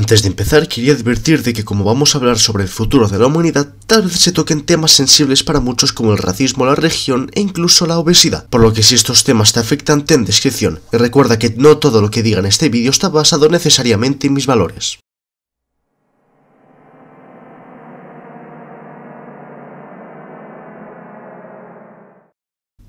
Antes de empezar, quería advertir de que como vamos a hablar sobre el futuro de la humanidad, tal vez se toquen temas sensibles para muchos como el racismo, la religión e incluso la obesidad, por lo que si estos temas te afectan, ten descripción. Y recuerda que no todo lo que diga en este vídeo está basado necesariamente en mis valores.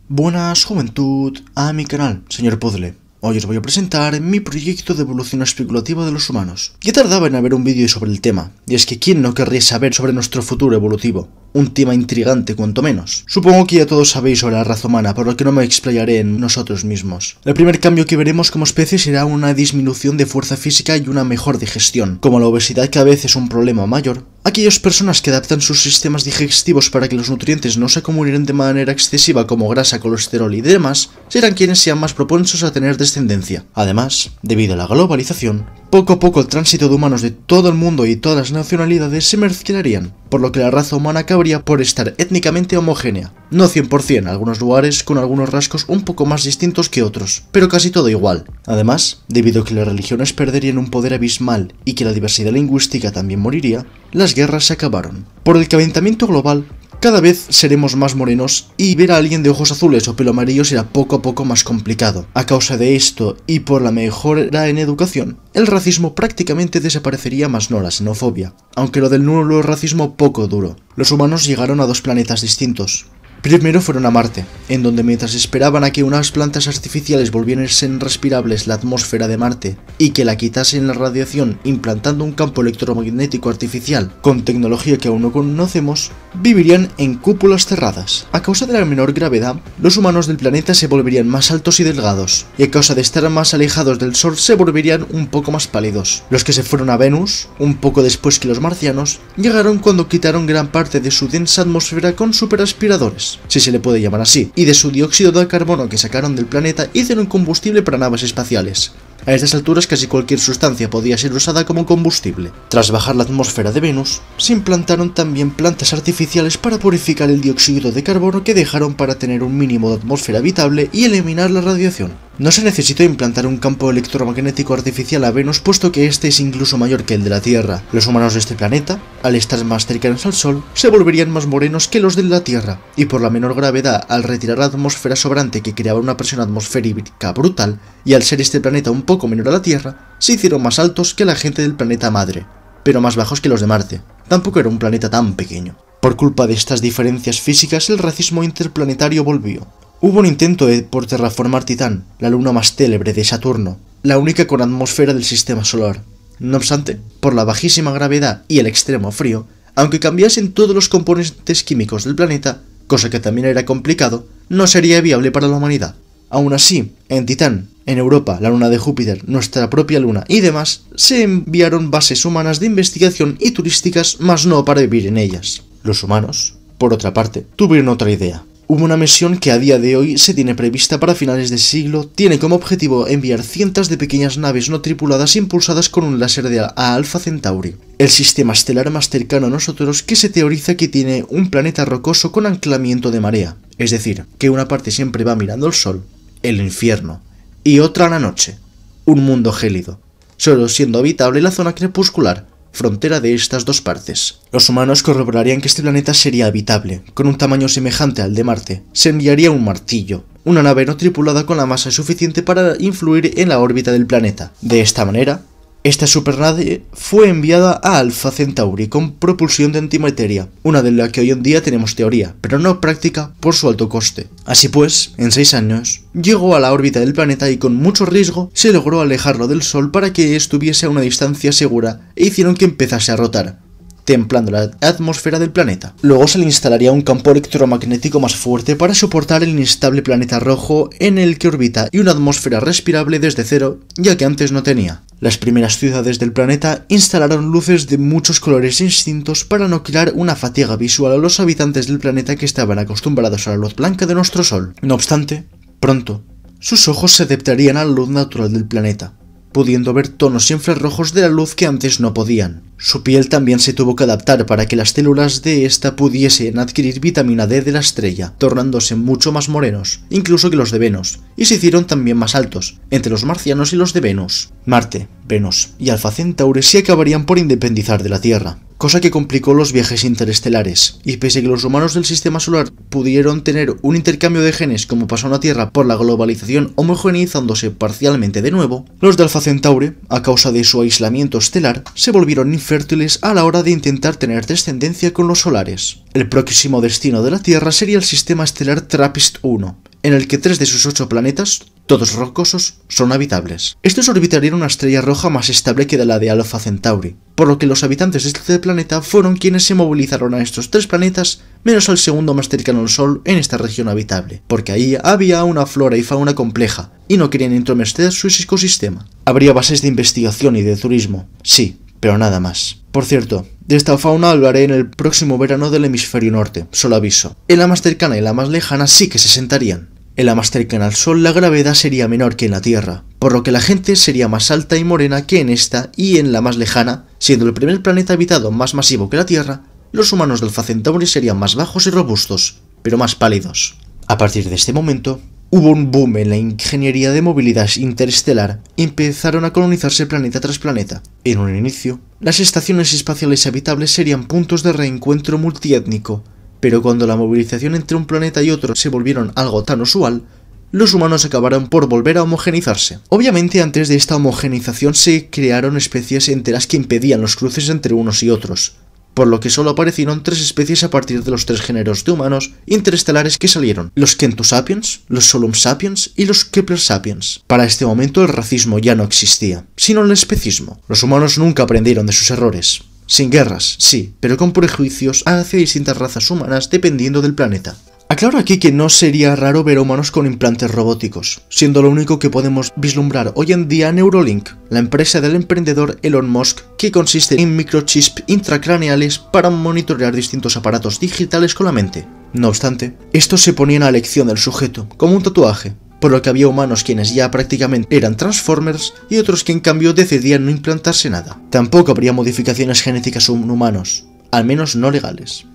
Buenas juventud a mi canal, señor Puzzle. Hoy os voy a presentar mi proyecto de evolución especulativa de los humanos. Ya tardaba en haber un vídeo sobre el tema, y es que quién no querría saber sobre nuestro futuro evolutivo un tema intrigante cuanto menos. Supongo que ya todos sabéis sobre la raza humana, por lo que no me explayaré en nosotros mismos. El primer cambio que veremos como especie será una disminución de fuerza física y una mejor digestión, como la obesidad que a veces es un problema mayor. Aquellas personas que adaptan sus sistemas digestivos para que los nutrientes no se acumulen de manera excesiva como grasa, colesterol y demás, serán quienes sean más propensos a tener descendencia. Además, debido a la globalización, poco a poco el tránsito de humanos de todo el mundo y todas las nacionalidades se mezclarían, por lo que la raza humana cabría por estar étnicamente homogénea. No 100% algunos lugares, con algunos rasgos un poco más distintos que otros, pero casi todo igual. Además, debido a que las religiones perderían un poder abismal y que la diversidad lingüística también moriría, las guerras se acabaron. Por el calentamiento global, cada vez seremos más morenos y ver a alguien de ojos azules o pelo amarillo será poco a poco más complicado. A causa de esto y por la mejora en educación, el racismo prácticamente desaparecería más no la xenofobia, aunque lo del nulo racismo poco duro. Los humanos llegaron a dos planetas distintos, Primero fueron a Marte, en donde mientras esperaban a que unas plantas artificiales volvieran ser respirables la atmósfera de Marte y que la quitasen la radiación implantando un campo electromagnético artificial con tecnología que aún no conocemos, vivirían en cúpulas cerradas. A causa de la menor gravedad, los humanos del planeta se volverían más altos y delgados, y a causa de estar más alejados del Sol se volverían un poco más pálidos. Los que se fueron a Venus, un poco después que los marcianos, llegaron cuando quitaron gran parte de su densa atmósfera con superaspiradores si se le puede llamar así, y de su dióxido de carbono que sacaron del planeta hicieron combustible para naves espaciales. A estas alturas casi cualquier sustancia podía ser usada como combustible. Tras bajar la atmósfera de Venus, se implantaron también plantas artificiales para purificar el dióxido de carbono que dejaron para tener un mínimo de atmósfera habitable y eliminar la radiación. No se necesitó implantar un campo electromagnético artificial a Venus puesto que este es incluso mayor que el de la Tierra. Los humanos de este planeta, al estar más cercanos al Sol, se volverían más morenos que los de la Tierra, y por la menor gravedad al retirar la atmósfera sobrante que creaba una presión atmosférica brutal, y al ser este planeta un poco menor a la Tierra, se hicieron más altos que la gente del planeta madre, pero más bajos que los de Marte. Tampoco era un planeta tan pequeño. Por culpa de estas diferencias físicas, el racismo interplanetario volvió, Hubo un intento de por terraformar Titán, la luna más célebre de Saturno, la única con atmósfera del sistema solar. No obstante, por la bajísima gravedad y el extremo frío, aunque cambiasen todos los componentes químicos del planeta, cosa que también era complicado, no sería viable para la humanidad. Aún así, en Titán, en Europa, la luna de Júpiter, nuestra propia luna y demás, se enviaron bases humanas de investigación y turísticas, más no para vivir en ellas. Los humanos, por otra parte, tuvieron otra idea. Hubo una misión que a día de hoy se tiene prevista para finales de siglo, tiene como objetivo enviar cientos de pequeñas naves no tripuladas impulsadas con un láser de a Alpha Centauri, el sistema estelar más cercano a nosotros que se teoriza que tiene un planeta rocoso con anclamiento de marea, es decir, que una parte siempre va mirando al sol, el infierno, y otra a la noche, un mundo gélido, solo siendo habitable la zona crepuscular, frontera de estas dos partes. Los humanos corroborarían que este planeta sería habitable, con un tamaño semejante al de Marte. Se enviaría un martillo, una nave no tripulada con la masa suficiente para influir en la órbita del planeta. De esta manera, esta supernave fue enviada a Alpha Centauri con propulsión de antimateria, una de la que hoy en día tenemos teoría, pero no práctica por su alto coste. Así pues, en seis años, llegó a la órbita del planeta y con mucho riesgo se logró alejarlo del Sol para que estuviese a una distancia segura e hicieron que empezase a rotar, templando la atmósfera del planeta. Luego se le instalaría un campo electromagnético más fuerte para soportar el inestable planeta rojo en el que orbita y una atmósfera respirable desde cero, ya que antes no tenía. Las primeras ciudades del planeta instalaron luces de muchos colores distintos para no crear una fatiga visual a los habitantes del planeta que estaban acostumbrados a la luz blanca de nuestro Sol. No obstante, pronto, sus ojos se adaptarían a la luz natural del planeta pudiendo ver tonos infrarrojos de la luz que antes no podían. Su piel también se tuvo que adaptar para que las células de esta pudiesen adquirir vitamina D de la estrella, tornándose mucho más morenos, incluso que los de Venus, y se hicieron también más altos, entre los marcianos y los de Venus. Marte. Venus y Alpha Centauri se acabarían por independizar de la Tierra, cosa que complicó los viajes interestelares, y pese a que los humanos del sistema solar pudieron tener un intercambio de genes como pasó en la Tierra por la globalización homogeneizándose parcialmente de nuevo, los de Alpha Centauri, a causa de su aislamiento estelar, se volvieron infértiles a la hora de intentar tener descendencia con los solares. El próximo destino de la Tierra sería el sistema estelar TRAPPIST-1, en el que tres de sus ocho planetas, todos rocosos son habitables. Estos orbitarían una estrella roja más estable que la de Alpha Centauri, por lo que los habitantes de este planeta fueron quienes se movilizaron a estos tres planetas, menos al segundo más cercano al Sol en esta región habitable, porque ahí había una flora y fauna compleja, y no querían entrometer su ecosistema. Habría bases de investigación y de turismo, sí, pero nada más. Por cierto, de esta fauna hablaré en el próximo verano del hemisferio norte, solo aviso. En la más cercana y la más lejana sí que se sentarían, en la más cercana al Sol la gravedad sería menor que en la Tierra, por lo que la gente sería más alta y morena que en esta y en la más lejana, siendo el primer planeta habitado más masivo que la Tierra, los humanos del Alfa serían más bajos y robustos, pero más pálidos. A partir de este momento, hubo un boom en la ingeniería de movilidad interestelar y empezaron a colonizarse planeta tras planeta. En un inicio, las estaciones espaciales habitables serían puntos de reencuentro multiétnico, pero cuando la movilización entre un planeta y otro se volvieron algo tan usual, los humanos acabaron por volver a homogenizarse. Obviamente antes de esta homogenización se crearon especies enteras que impedían los cruces entre unos y otros, por lo que solo aparecieron tres especies a partir de los tres géneros de humanos interestelares que salieron, los Sapiens, los Solum sapiens y los Kepler sapiens. Para este momento el racismo ya no existía, sino el especismo. Los humanos nunca aprendieron de sus errores, sin guerras, sí, pero con prejuicios hacia distintas razas humanas dependiendo del planeta. Aclaro aquí que no sería raro ver humanos con implantes robóticos, siendo lo único que podemos vislumbrar hoy en día Neurolink, la empresa del emprendedor Elon Musk, que consiste en microchips intracraneales para monitorear distintos aparatos digitales con la mente. No obstante, esto se ponían a elección del sujeto, como un tatuaje, por lo que había humanos quienes ya prácticamente eran Transformers y otros que en cambio decidían no implantarse nada. Tampoco habría modificaciones genéticas en humanos, al menos no legales.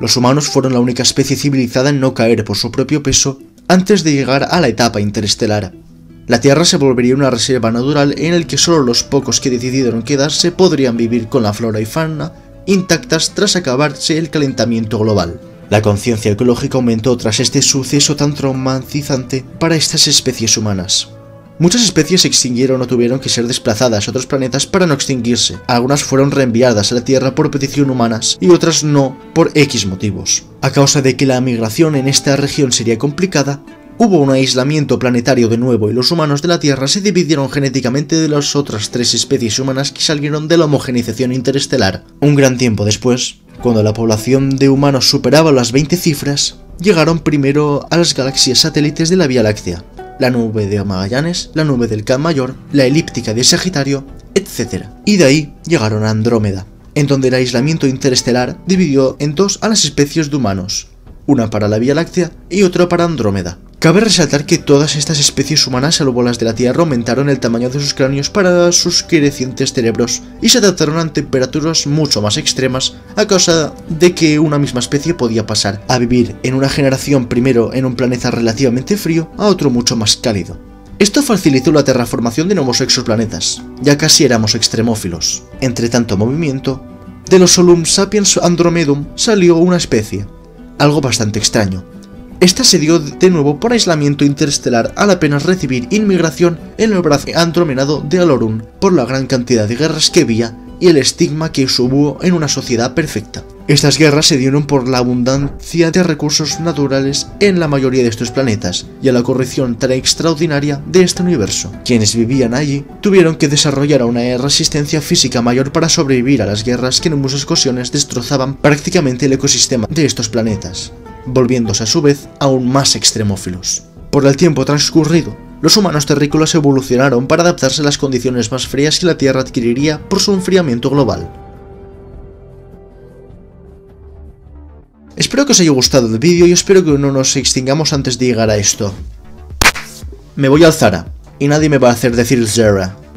Los humanos fueron la única especie civilizada en no caer por su propio peso antes de llegar a la etapa interestelar. La Tierra se volvería una reserva natural en el que solo los pocos que decidieron quedarse podrían vivir con la flora y fauna intactas tras acabarse el calentamiento global. La conciencia ecológica aumentó tras este suceso tan traumatizante para estas especies humanas. Muchas especies se extinguieron o tuvieron que ser desplazadas a otros planetas para no extinguirse. Algunas fueron reenviadas a la Tierra por petición humanas y otras no por X motivos. A causa de que la migración en esta región sería complicada, hubo un aislamiento planetario de nuevo y los humanos de la Tierra se dividieron genéticamente de las otras tres especies humanas que salieron de la homogenización interestelar. Un gran tiempo después, cuando la población de humanos superaba las 20 cifras, llegaron primero a las galaxias satélites de la Vía Láctea, la nube de Magallanes, la nube del Can Mayor, la elíptica de Sagitario, etc. Y de ahí llegaron a Andrómeda, en donde el aislamiento interestelar dividió en dos a las especies de humanos, una para la Vía Láctea y otra para Andrómeda. Cabe resaltar que todas estas especies humanas, salvo las de la Tierra, aumentaron el tamaño de sus cráneos para sus crecientes cerebros y se adaptaron a temperaturas mucho más extremas a causa de que una misma especie podía pasar a vivir en una generación primero en un planeta relativamente frío a otro mucho más cálido. Esto facilitó la terraformación de nuevos exoplanetas, ya casi éramos extremófilos. Entre tanto movimiento, de los Solum sapiens andromedum salió una especie, algo bastante extraño, esta se dio de nuevo por aislamiento interestelar al apenas recibir inmigración en el brazo andromenado de Alorun por la gran cantidad de guerras que había y el estigma que hubo en una sociedad perfecta. Estas guerras se dieron por la abundancia de recursos naturales en la mayoría de estos planetas y a la corrección tan extraordinaria de este universo. Quienes vivían allí tuvieron que desarrollar una resistencia física mayor para sobrevivir a las guerras que en muchas ocasiones destrozaban prácticamente el ecosistema de estos planetas volviéndose a su vez aún más extremófilos. Por el tiempo transcurrido, los humanos terrícolas evolucionaron para adaptarse a las condiciones más frías que la Tierra adquiriría por su enfriamiento global. Espero que os haya gustado el vídeo y espero que no nos extingamos antes de llegar a esto. Me voy al Zara, y nadie me va a hacer decir Zara.